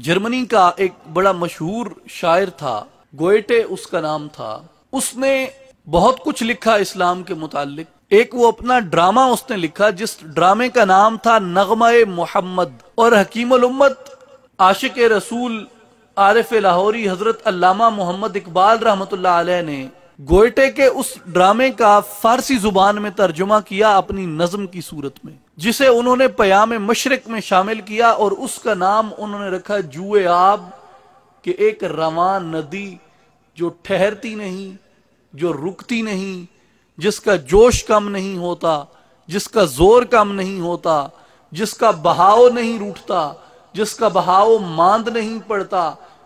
Germany का एक बड़ा मशहूर शायर था गोयटे उसका नाम था उसने बहुत कुछ लिखा इस्लाम के मुतालिक एक वो अपना ड्रामा उसने लिखा जिस ड्रामे का नाम था नगमा मोहम्मद और हकीमल उम्मत आशिक रसूल आरिफ लाहौरी हजरत अल्लामा मोहम्मद इकबाल रहमत ने गोयटे के उस ड्रामे का फारसी जुबान में तर्जुमा किया अपनी नज्म की सूरत में जिसे उन्होंने पयाम मशरक में शामिल किया और उसका नाम उन्होंने रखा जुए आब के एक रवान नदी जो ठहरती नहीं जो रुकती नहीं जिसका जोश कम नहीं होता जिसका जोर कम नहीं होता जिसका बहाव नहीं रूठता जिसका बहाव मांद नहीं पड़ता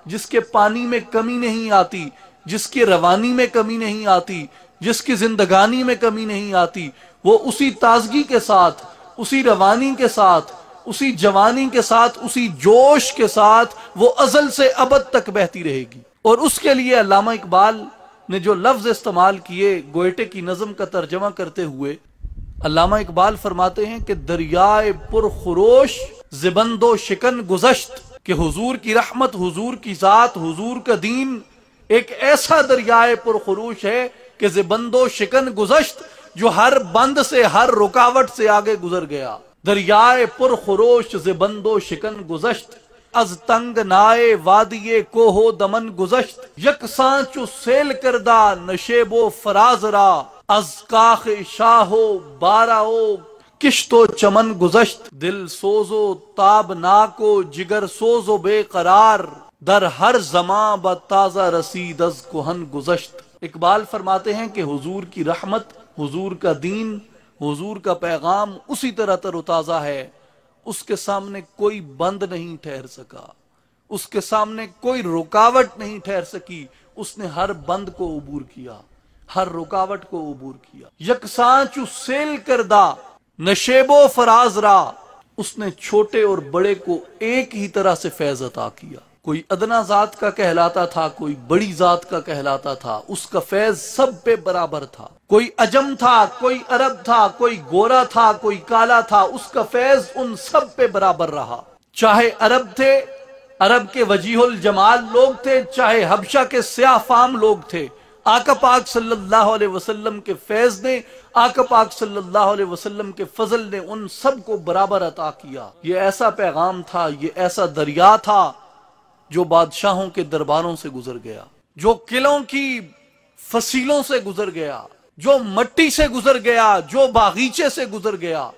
जिसके पानी में कमी नहीं आती जिसकी रवानी में कमी नहीं आती जिसकी जिंदगानी में कमी नहीं आती वो उसी ताजगी के साथ उसी रवानी के साथ उसी जवानी के साथ उसी जोश के साथ वो अजल से अबद तक बहती रहेगी और उसके लिए अलामा इकबाल ने जो लफ्ज इस्तेमाल किए गोयटे की नज़म का तर्जमा करते हुए अलामा इकबाल फरमाते हैं कि दरियाए पुरखरोश जिबंदो शिकन गुजश्त के हुजूर की रहमत हुजूर की ज़ात हुजूर का दीन एक ऐसा दरियाए पुरखरूश है कि जिबंदो शिकन गुजश्त जो हर बंद से हर रुकावट से आगे गुजर गया दरियाए पुरखरोश जिबंदो शिकन गुजश्त अज तंग नाए वादिये कोहो दमन गुजश्त यक सांचु सेल करदा नशेबो फराजरा अज काख शाहो बाराओ किश्तो चमन गुजश्त दिल सोजो ताब नाको जिगर सोजो बेकरार दर हर जमा ब ताज़ा रसीद अज कोहन गुजशत इकबाल फरमाते हैं कि हुजूर की रहमत हुजूर का दीन हुजूर का पैगाम उसी तरह तरोताज़ा है उसके सामने कोई बंद नहीं ठहर सका उसके सामने कोई रुकावट नहीं ठहर सकी उसने हर बंद को अबूर किया हर रुकावट को अबूर किया यकसांचु सेल करदा नशेबो फराजरा उसने छोटे और बड़े को एक ही तरह से फैज अता किया कोई अदना जात का कहलाता था कोई बड़ी जात का कहलाता था उसका फैज सब पे बराबर था कोई अजम था कोई अरब था कोई गोरा था कोई काला था उसका फैज उन सब पे बराबर रहा चाहे अरब थे अरब के वजीहुल जमाल लोग थे चाहे हबशा के स्याफाम लोग थे आका पाक सल्लल्लाहु अलैहि वसल्लम के फैज ने आका पाक सल्लल्लाहु अलैहि वसल्लम के फजल ने उन सबको बराबर अता किया ये ऐसा पैगाम था ये ऐसा दरिया था जो बादशाहों के दरबारों से गुजर गया जो किलों की फसीलों से गुजर गया जो मट्टी से गुजर गया जो बागीचे से गुजर गया